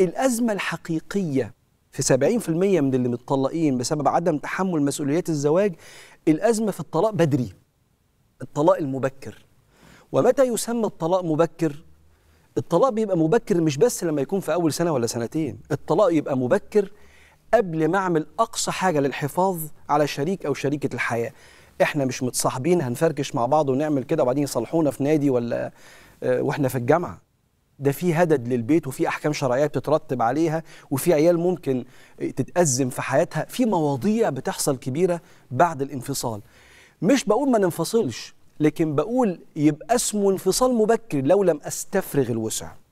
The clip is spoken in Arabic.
الأزمة الحقيقية في 70% من اللي متطلقين بسبب عدم تحمل مسؤوليات الزواج الأزمة في الطلاق بدري الطلاق المبكر ومتى يسمى الطلاق مبكر؟ الطلاق بيبقى مبكر مش بس لما يكون في أول سنة ولا سنتين الطلاق يبقى مبكر قبل ما أعمل أقصى حاجة للحفاظ على شريك أو شريكة الحياة احنا مش متصاحبين هنفركش مع بعض ونعمل كده وبعدين يصلحونا في نادي ولا آه، واحنا في الجامعه ده في هدد للبيت وفي احكام شرعيه بتترتب عليها وفي عيال ممكن تتازم في حياتها في مواضيع بتحصل كبيره بعد الانفصال مش بقول ما ننفصلش لكن بقول يبقى اسمه انفصال مبكر لو لم استفرغ الوسع